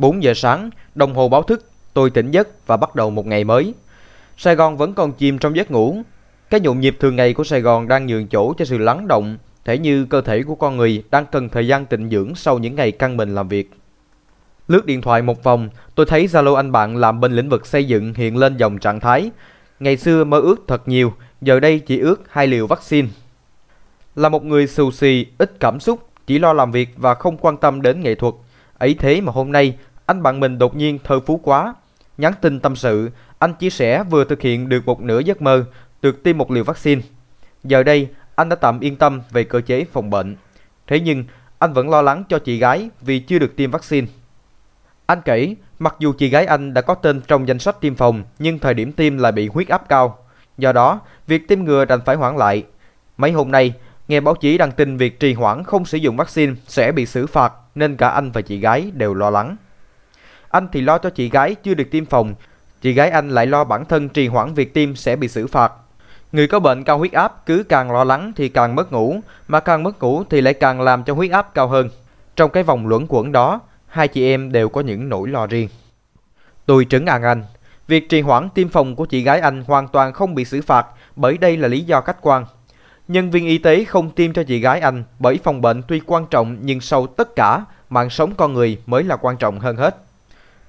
4 giờ sáng, đồng hồ báo thức, tôi tỉnh giấc và bắt đầu một ngày mới. Sài Gòn vẫn còn chìm trong giấc ngủ. Cái nhộn nhịp thường ngày của Sài Gòn đang nhường chỗ cho sự lắng động, thể như cơ thể của con người đang cần thời gian tịnh dưỡng sau những ngày căng mình làm việc. Lướt điện thoại một vòng, tôi thấy Zalo anh bạn làm bên lĩnh vực xây dựng hiện lên dòng trạng thái. Ngày xưa mơ ước thật nhiều, giờ đây chỉ ước hai liều vaccine. Là một người xù xì, ít cảm xúc, chỉ lo làm việc và không quan tâm đến nghệ thuật. Ấy thế mà hôm nay anh bạn mình đột nhiên thơ phú quá. Nhắn tin tâm sự, anh chia sẻ vừa thực hiện được một nửa giấc mơ, được tiêm một liều vaccine. Giờ đây, anh đã tạm yên tâm về cơ chế phòng bệnh. Thế nhưng, anh vẫn lo lắng cho chị gái vì chưa được tiêm vaccine. Anh kể, mặc dù chị gái anh đã có tên trong danh sách tiêm phòng, nhưng thời điểm tiêm lại bị huyết áp cao. Do đó, việc tiêm ngừa đành phải hoãn lại. Mấy hôm nay, nghe báo chí đăng tin việc trì hoãn không sử dụng vaccine sẽ bị xử phạt nên cả anh và chị gái đều lo lắng. Anh thì lo cho chị gái chưa được tiêm phòng, chị gái anh lại lo bản thân trì hoãn việc tiêm sẽ bị xử phạt. Người có bệnh cao huyết áp cứ càng lo lắng thì càng mất ngủ, mà càng mất ngủ thì lại càng làm cho huyết áp cao hơn. Trong cái vòng luẩn quẩn đó, hai chị em đều có những nỗi lo riêng. Tôi trấn an anh, việc trì hoãn tiêm phòng của chị gái anh hoàn toàn không bị xử phạt bởi đây là lý do khách quan. Nhân viên y tế không tiêm cho chị gái anh bởi phòng bệnh tuy quan trọng nhưng sau tất cả, mạng sống con người mới là quan trọng hơn hết.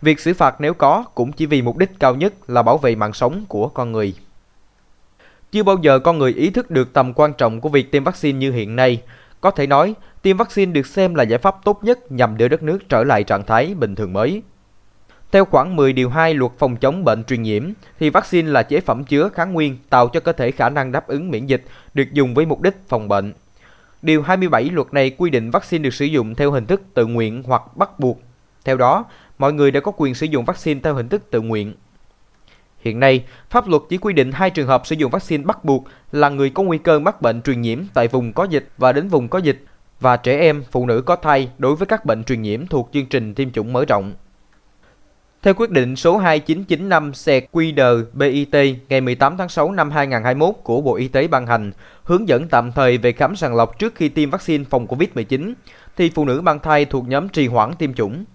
Việc xử phạt nếu có cũng chỉ vì mục đích cao nhất là bảo vệ mạng sống của con người. Chưa bao giờ con người ý thức được tầm quan trọng của việc tiêm vaccine như hiện nay. Có thể nói, tiêm vaccine được xem là giải pháp tốt nhất nhằm đưa đất nước trở lại trạng thái bình thường mới. Theo khoảng 10 điều 2 luật phòng chống bệnh truyền nhiễm, thì vaccine là chế phẩm chứa kháng nguyên tạo cho cơ thể khả năng đáp ứng miễn dịch được dùng với mục đích phòng bệnh. Điều 27 luật này quy định vaccine được sử dụng theo hình thức tự nguyện hoặc bắt buộc. Theo đó, mọi người đã có quyền sử dụng vaccine theo hình thức tự nguyện. Hiện nay, pháp luật chỉ quy định hai trường hợp sử dụng vaccine bắt buộc là người có nguy cơ mắc bệnh truyền nhiễm tại vùng có dịch và đến vùng có dịch và trẻ em, phụ nữ có thai đối với các bệnh truyền nhiễm thuộc chương trình tiêm chủng mở rộng. Theo quyết định số 2995 xẹt QD BIT ngày 18 tháng 6 năm 2021 của Bộ Y tế ban hành, hướng dẫn tạm thời về khám sàng lọc trước khi tiêm vaccine phòng COVID-19, thì phụ nữ mang thai thuộc nhóm trì hoãn tiêm chủng.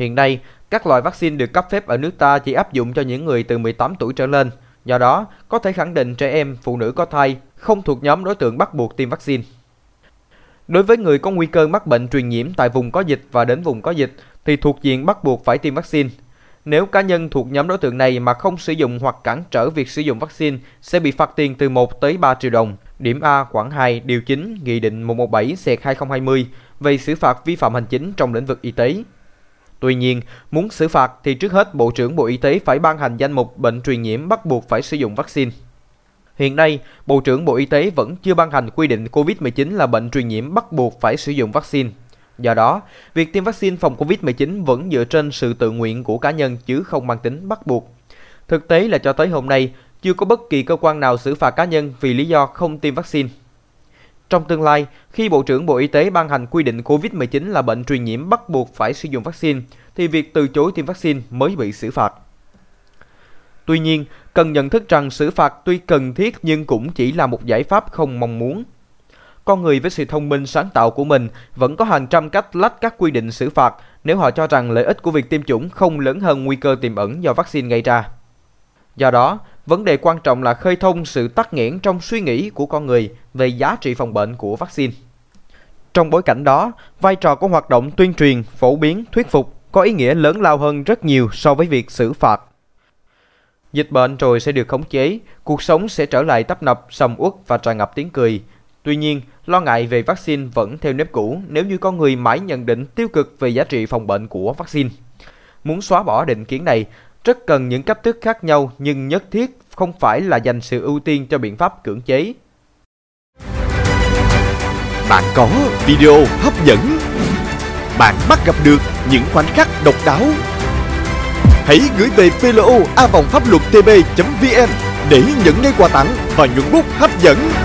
Hiện nay, các loại vaccine được cấp phép ở nước ta chỉ áp dụng cho những người từ 18 tuổi trở lên. Do đó, có thể khẳng định trẻ em, phụ nữ có thai không thuộc nhóm đối tượng bắt buộc tiêm vaccine. Đối với người có nguy cơ mắc bệnh truyền nhiễm tại vùng có dịch và đến vùng có dịch thì thuộc diện bắt buộc phải tiêm vaccine. Nếu cá nhân thuộc nhóm đối tượng này mà không sử dụng hoặc cản trở việc sử dụng vaccine sẽ bị phạt tiền từ 1 tới 3 triệu đồng. Điểm A khoảng 2 điều chính, Nghị định 117/2020 về xử phạt vi phạm hành chính trong lĩnh vực y tế. Tuy nhiên, muốn xử phạt thì trước hết Bộ trưởng Bộ Y tế phải ban hành danh mục bệnh truyền nhiễm bắt buộc phải sử dụng vaccine. Hiện nay, Bộ trưởng Bộ Y tế vẫn chưa ban hành quy định COVID-19 là bệnh truyền nhiễm bắt buộc phải sử dụng vaccine. Do đó, việc tiêm vaccine phòng COVID-19 vẫn dựa trên sự tự nguyện của cá nhân chứ không mang tính bắt buộc. Thực tế là cho tới hôm nay, chưa có bất kỳ cơ quan nào xử phạt cá nhân vì lý do không tiêm vaccine. Trong tương lai, khi Bộ trưởng Bộ Y tế ban hành quy định COVID-19 là bệnh truyền nhiễm bắt buộc phải sử dụng vaccine, thì việc từ chối tiêm vaccine mới bị xử phạt. Tuy nhiên, cần nhận thức rằng xử phạt tuy cần thiết nhưng cũng chỉ là một giải pháp không mong muốn. Con người với sự thông minh sáng tạo của mình vẫn có hàng trăm cách lách các quy định xử phạt nếu họ cho rằng lợi ích của việc tiêm chủng không lớn hơn nguy cơ tiềm ẩn do vaccine gây ra. Do đó, vấn đề quan trọng là khơi thông sự tắc nghẽn trong suy nghĩ của con người về giá trị phòng bệnh của vaccine. Trong bối cảnh đó, vai trò của hoạt động tuyên truyền, phổ biến, thuyết phục có ý nghĩa lớn lao hơn rất nhiều so với việc xử phạt. Dịch bệnh rồi sẽ được khống chế, cuộc sống sẽ trở lại tấp nập, sầm uất và tràn ngập tiếng cười. Tuy nhiên, lo ngại về vaccine vẫn theo nếp cũ nếu như con người mãi nhận định tiêu cực về giá trị phòng bệnh của vaccine. Muốn xóa bỏ định kiến này, rất cần những cách thức khác nhau nhưng nhất thiết không phải là dành sự ưu tiên cho biện pháp cưỡng chế. Bạn có video hấp dẫn. Bạn bắt gặp được những khoảnh khắc độc đáo. Hãy gửi về PLO a pháp luật tb.vn để nhận ngay quà tặng và nhuận bút hấp dẫn.